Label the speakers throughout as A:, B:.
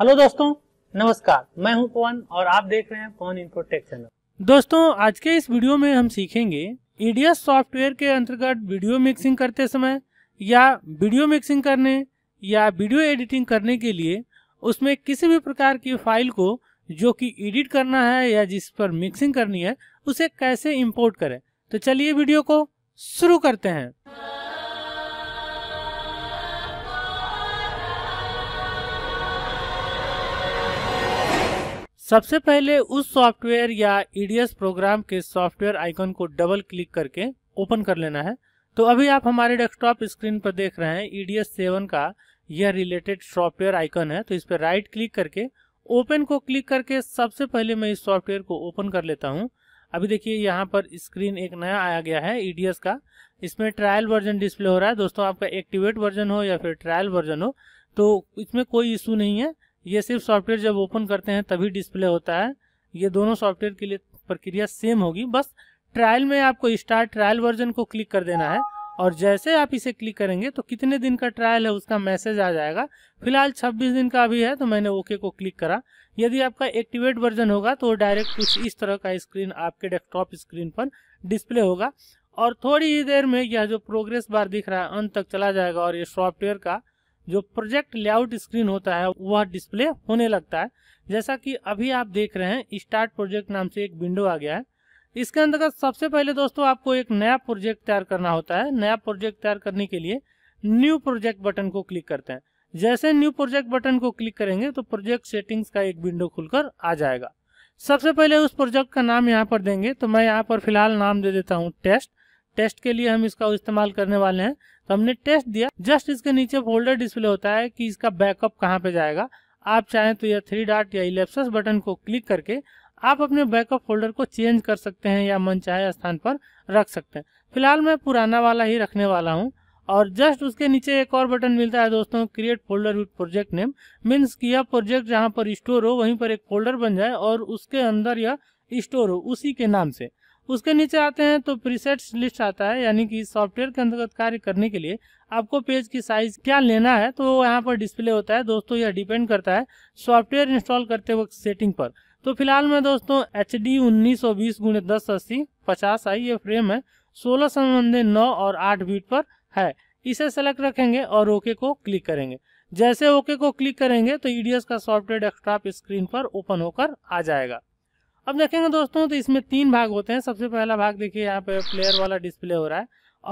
A: hello दोस्तों नमस्कार मैं हूं पवन और आप देख रहे हैं पवन इंफोटेक चैनल दोस्तों आज के इस वीडियो में हम सीखेंगे ईडीएस सॉफ्टवेयर के अंतर्गत वीडियो मिक्सिंग करते समय या वीडियो मिक्सिंग करने या वीडियो एडिटिंग करने के लिए उसमें किसी भी प्रकार की फाइल को जो कि एडिट करना है या जिस पर मिक्सिंग करनी है उसे कैसे इम्पोर्ट करें तो चलिए वीडियो को शुरू करते हैं सबसे पहले उस सॉफ्टवेयर या ईडीएस e प्रोग्राम के सॉफ्टवेयर आइकन को डबल क्लिक करके ओपन कर लेना है तो अभी आप हमारे डेस्कटॉप स्क्रीन पर देख रहे हैं ईडीएस e सेवन का यह रिलेटेड सॉफ्टवेयर आइकन है तो इस पर राइट क्लिक करके ओपन को क्लिक करके सबसे पहले मैं इस सॉफ्टवेयर को ओपन कर लेता हूँ अभी देखिए यहाँ पर स्क्रीन एक नया आया गया है ईडीएस e का इसमें ट्रायल वर्जन डिस्प्ले हो रहा है दोस्तों आपका एक्टिवेट वर्जन हो या फिर ट्रायल वर्जन हो तो इसमें कोई इशू नहीं है ये सिर्फ सॉफ्टवेयर जब ओपन करते हैं तभी डिस्प्ले होता है ये दोनों सॉफ्टवेयर के लिए प्रक्रिया सेम होगी बस ट्रायल में आपको स्टार्ट ट्रायल वर्जन को क्लिक कर देना है और जैसे आप इसे क्लिक करेंगे तो कितने दिन का ट्रायल है उसका मैसेज आ जाएगा फिलहाल 26 दिन का अभी है तो मैंने ओके को क्लिक करा यदि आपका एक्टिवेट वर्जन होगा तो डायरेक्ट कुछ इस तरह का स्क्रीन आपके डेस्कटॉप स्क्रीन पर डिस्प्ले होगा और थोड़ी ही देर में यह जो प्रोग्रेस बार दिख रहा है अंत तक चला जाएगा और ये सॉफ्टवेयर का जो प्रोजेक्ट लेआउट स्क्रीन होता है वह डिस्प्ले होने लगता है जैसा कि अभी आप देख रहे हैं स्टार्ट प्रोजेक्ट नाम से एक विंडो आ गया है इसके अंतर्गत सबसे पहले दोस्तों आपको एक नया प्रोजेक्ट तैयार करना होता है नया प्रोजेक्ट तैयार करने के लिए न्यू प्रोजेक्ट बटन को क्लिक करते हैं जैसे न्यू प्रोजेक्ट बटन को क्लिक करेंगे तो प्रोजेक्ट सेटिंग्स का एक विंडो खुलकर आ जाएगा सबसे पहले उस प्रोजेक्ट का नाम यहाँ पर देंगे तो मैं यहाँ पर फिलहाल नाम दे देता हूँ टेस्ट टेस्ट के लिए हम इसका इस्तेमाल करने वाले हैं तो हमने टेस्ट दिया जस्ट इसके नीचे फोल्डर डिस्प्ले होता है कि इसका बैकअप कहाँ पे जाएगा आप चाहें तो यह थ्री डॉट या इलेप्सस बटन को क्लिक करके आप अपने बैकअप फोल्डर को चेंज कर सकते हैं या मन चाहे स्थान पर रख सकते हैं फिलहाल मैं पुराना वाला ही रखने वाला हूँ और जस्ट उसके नीचे एक और बटन मिलता है दोस्तों create folder with project name means कि यह प्रोजेक्ट जहाँ पर स्टोर हो वहीं पर एक फोल्डर बन जाए और उसके अंदर यह स्टोर हो उसी के नाम से उसके नीचे आते हैं तो प्रीसेट्स लिस्ट आता है यानी कि सॉफ्टवेयर के अंतर्गत कार्य करने के लिए आपको पेज की साइज क्या लेना है तो यहाँ पर डिस्प्ले होता है दोस्तों यह डिपेंड करता है सॉफ्टवेयर इंस्टॉल करते वक्त सेटिंग पर तो फिलहाल मैं दोस्तों एच डी उन्नीस सौ बीस गुणे दस अस्सी पचास आई ये फ्रेम है सोलह संबंधे नौ और आठ बीट पर है इसे सेलेक्ट रखेंगे और ओके को क्लिक करेंगे जैसे ओके को क्लिक करेंगे तो ईडीएस e का सॉफ्टवेयर डेस्कटॉप स्क्रीन पर ओपन होकर आ जाएगा अब देखेंगे दोस्तों तो इसमें तीन भाग होते हैं सबसे पहला भाग देखिए यहाँ पे प्लेयर वाला डिस्प्ले हो रहा है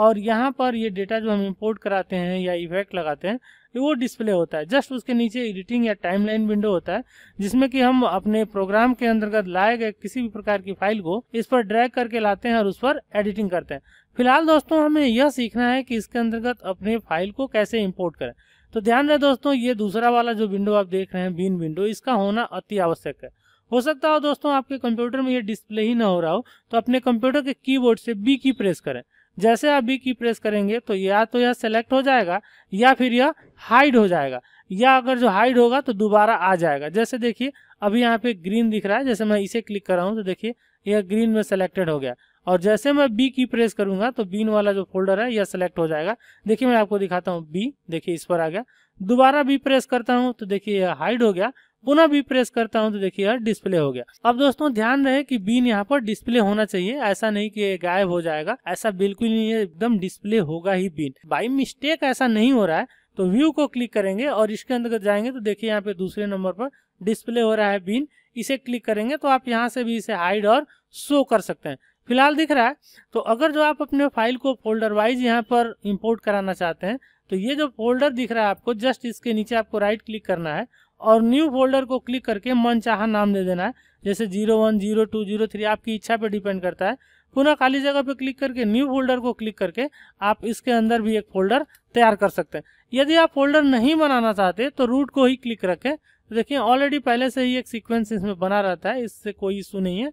A: और यहाँ पर ये डेटा जो हम इंपोर्ट कराते हैं या इफेक्ट लगाते हैं वो डिस्प्ले होता है जस्ट उसके नीचे एडिटिंग या टाइमलाइन विंडो होता है जिसमें कि हम अपने प्रोग्राम के अंतर्गत लाए गए किसी भी प्रकार की फाइल को इस पर ड्रैग करके लाते हैं और उस पर एडिटिंग करते हैं फिलहाल दोस्तों हमें यह सीखना है कि इसके अंतर्गत अपने फाइल को कैसे इम्पोर्ट करें तो ध्यान रहे दोस्तों ये दूसरा वाला जो विंडो आप देख रहे हैं बीन विंडो इसका होना अति आवश्यक है हो सकता हो दोस्तों आपके कंप्यूटर में ये डिस्प्ले ही ना हो रहा हो तो अपने कंप्यूटर के कीबोर्ड से बी की प्रेस करें जैसे आप बी की प्रेस करेंगे तो या तो यह सेलेक्ट हो जाएगा या फिर यह हाइड हो जाएगा या अगर जो हाइड होगा तो दोबारा आ जाएगा जैसे देखिए अभी यहाँ पे ग्रीन दिख रहा है जैसे मैं इसे क्लिक कर रहा हूँ तो देखिए यह ग्रीन में सेलेक्टेड हो गया और जैसे मैं बी की प्रेस करूंगा तो बीन वाला जो फोल्डर है यह सेलेक्ट हो जाएगा देखिए मैं आपको दिखाता हूँ बी देखिए इस पर आ गया दोबारा बी प्रेस करता हूँ तो देखिए यह हाइड हो गया पुनः भी प्रेस करता हूँ तो देखिए यार डिस्प्ले हो गया अब दोस्तों ध्यान रहे कि बीन यहाँ पर डिस्प्ले होना चाहिए ऐसा नहीं कि गायब हो जाएगा ऐसा बिल्कुल नहीं है एकदम डिस्प्ले होगा ही बीन बाई मिस्टेक ऐसा नहीं हो रहा है तो व्यू को क्लिक करेंगे और इसके अंदर जाएंगे तो देखिए यहाँ पे दूसरे नंबर पर डिस्प्ले हो रहा है बीन इसे क्लिक करेंगे तो आप यहाँ से भी इसे हाइड और शो कर सकते हैं फिलहाल दिख रहा है तो अगर जो आप अपने फाइल को फोल्डर वाइज यहाँ पर इंपोर्ट कराना चाहते हैं तो ये जो फोल्डर दिख रहा है आपको जस्ट इसके नीचे आपको राइट क्लिक करना है और न्यू फोल्डर को क्लिक करके मनचाहा नाम दे देना है जैसे zero one zero two zero three आपकी इच्छा पे डिपेंड करता है पुनः खाली जगह पे क्लिक करके न्यू फोल्डर को क्लिक करके आप इसके अंदर भी एक फोल्डर तैयार कर सकते हैं यदि आप फोल्डर नहीं बनाना चाहते तो रूट को ही क्लिक रखें देखिए ऑलरेडी पहले से ही एक सीक्वेंस इसमें बना रहता है इससे कोई इशू नहीं है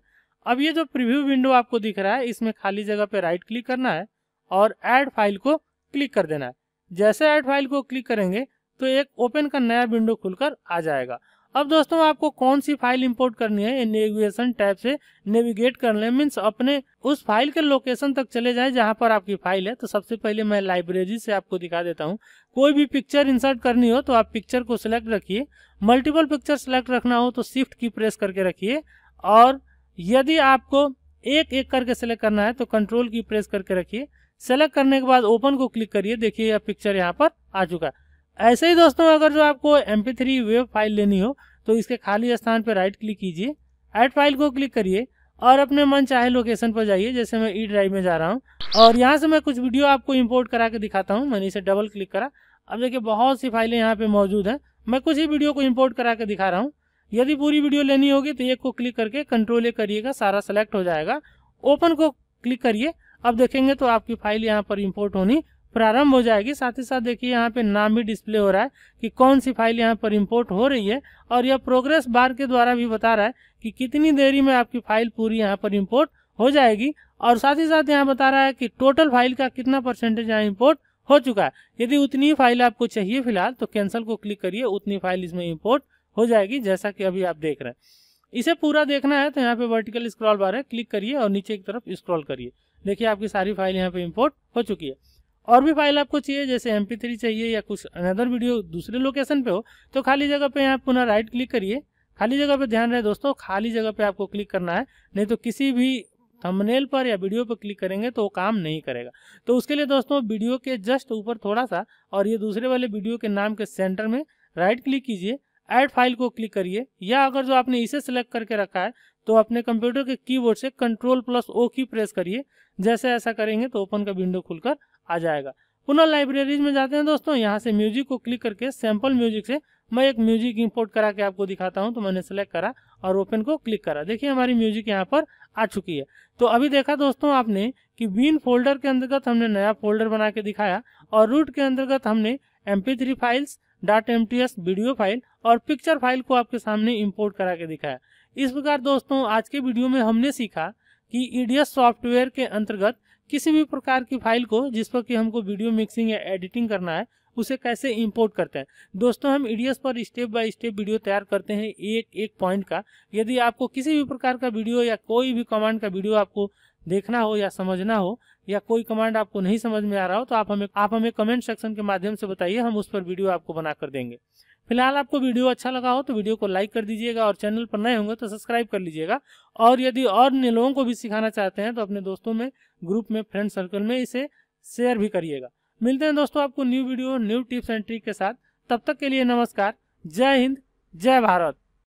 A: अब ये जो प्रीव्यू विंडो आपको दिख रहा है इसमें खाली जगह पे राइट क्लिक करना है और ऐड फाइल को क्लिक कर देना है जैसे ऐड फाइल को क्लिक करेंगे तो एक ओपन का नया विंडो खुलकर आ जाएगा अब दोस्तों आपको कौन सी फाइल इंपोर्ट करनी है नेविगेशन टैब से नेविगेट कर ले मीन्स अपने उस फाइल के लोकेशन तक चले जाए जहां पर आपकी फाइल है तो सबसे पहले मैं लाइब्रेरी से आपको दिखा देता हूं कोई भी पिक्चर इंसर्ट करनी हो तो आप पिक्चर को सिलेक्ट रखिए मल्टीपल पिक्चर सिलेक्ट रखना हो तो शिफ्ट की प्रेस करके रखिए और यदि आपको एक एक करके सेलेक्ट करना है तो कंट्रोल की प्रेस करके रखिए सेलेक्ट करने के बाद ओपन को क्लिक करिए देखिए यह पिक्चर यहाँ पर आ चुका है ऐसे ही दोस्तों अगर जो आपको एम पी वेव फाइल लेनी हो तो इसके खाली स्थान पर राइट क्लिक कीजिए ऐड फाइल को क्लिक करिए और अपने मन चाहे लोकेशन पर जाइए जैसे मैं ई e ड्राइव में जा रहा हूँ और यहाँ से मैं कुछ वीडियो आपको इम्पोर्ट करा के दिखाता हूँ मैंने इसे डबल क्लिक करा अब देखिए बहुत सी फाइलें यहाँ पे मौजूद हैं मैं कुछ ही वीडियो को इम्पोर्ट करा के दिखा रहा हूँ यदि पूरी वीडियो लेनी होगी तो एक को क्लिक करके कंट्रोल ए करिएगा सारा सेलेक्ट हो जाएगा ओपन को क्लिक करिए अब देखेंगे तो आपकी फाइल यहाँ पर इम्पोर्ट होनी प्रारंभ हो जाएगी साथ ही साथ देखिए यहाँ पे नाम भी डिस्प्ले हो रहा है कि कौन सी फाइल यहाँ पर इंपोर्ट हो रही है और यह प्रोग्रेस बार के द्वारा भी बता रहा है कि कितनी देरी में आपकी फाइल पूरी यहाँ पर इंपोर्ट हो जाएगी और साथ ही साथ यहाँ बता रहा है कि टोटल फाइल का कितना परसेंटेज यहाँ इम्पोर्ट हो चुका है यदि उतनी फाइल आपको चाहिए फिलहाल तो कैंसिल को क्लिक करिए उतनी फाइल इसमें इम्पोर्ट हो जाएगी जैसा कि अभी आप देख रहे हैं इसे पूरा देखना है तो यहाँ पे वर्टिकल स्क्रॉल बार है क्लिक करिए और नीचे की तरफ स्क्रॉल करिए देखिए आपकी सारी फाइल यहाँ पे इम्पोर्ट हो चुकी है और भी फाइल आपको चाहिए जैसे एम चाहिए या कुछ अनदर वीडियो दूसरे लोकेशन पे हो तो खाली जगह पे यहाँ पुनः राइट क्लिक करिए खाली जगह पे ध्यान रहे दोस्तों खाली जगह पे आपको क्लिक करना है नहीं तो किसी भी थंबनेल पर या वीडियो पर क्लिक करेंगे तो वो काम नहीं करेगा तो उसके लिए दोस्तों वीडियो के जस्ट ऊपर थोड़ा सा और ये दूसरे वाले वीडियो के नाम के सेंटर में राइट क्लिक कीजिए ऐड फाइल को क्लिक करिए या अगर जो आपने इसे सेलेक्ट करके रखा है तो अपने कंप्यूटर के कीबोर्ड से कंट्रोल प्लस ओ की प्रेस करिए जैसे ऐसा करेंगे तो ओपन का विंडो खुलकर आ जाएगा पुनः लाइब्रेरीज में जाते हैं दोस्तों यहाँ से म्यूजिक को क्लिक करके सैम्पल म्यूजिक से मैं एक म्यूजिक इंपोर्ट करा के आपको दिखाता हूँ तो मैंने सेलेक्ट करा और ओपन को क्लिक करा देखिए हमारी म्यूजिक यहाँ पर आ चुकी है तो अभी देखा दोस्तों आपने कि बीन फोल्डर के अंतर्गत हमने नया फोल्डर बना के दिखाया और रूट के अंतर्गत हमने M files dot M video file और पिक्चर फाइल को आपके सामने इम्पोर्ट करा के दिखाया इस प्रकार दोस्तों आज के वीडियो में हमने सीखा कि ईडीएस सॉफ्टवेयर के अंतर्गत किसी भी प्रकार की फाइल को जिस पर कि हमको वीडियो मिक्सिंग या एडिटिंग करना है उसे कैसे इंपोर्ट करते हैं दोस्तों हम ईडीएस पर स्टेप बाय स्टेप वीडियो तैयार करते हैं एक एक पॉइंट का यदि आपको किसी भी प्रकार का वीडियो या कोई भी कमांड का वीडियो आपको देखना हो या समझना हो या कोई कमांड आपको नहीं समझ में आ रहा हो तो आप हमें आप हमें कमेंट सेक्शन के माध्यम से बताइए हम उस पर वीडियो आपको बनाकर देंगे फिलहाल आपको वीडियो अच्छा लगा हो तो वीडियो को लाइक कर दीजिएगा और चैनल पर नए होंगे तो सब्सक्राइब कर लीजिएगा और यदि और अन्य लोगों को भी सिखाना चाहते हैं तो अपने दोस्तों में ग्रुप में फ्रेंड सर्कल में इसे शेयर भी करिएगा मिलते हैं दोस्तों आपको new video new tips and trick के साथ तब तक के लिए नमस्कार जय हिंद जय भारत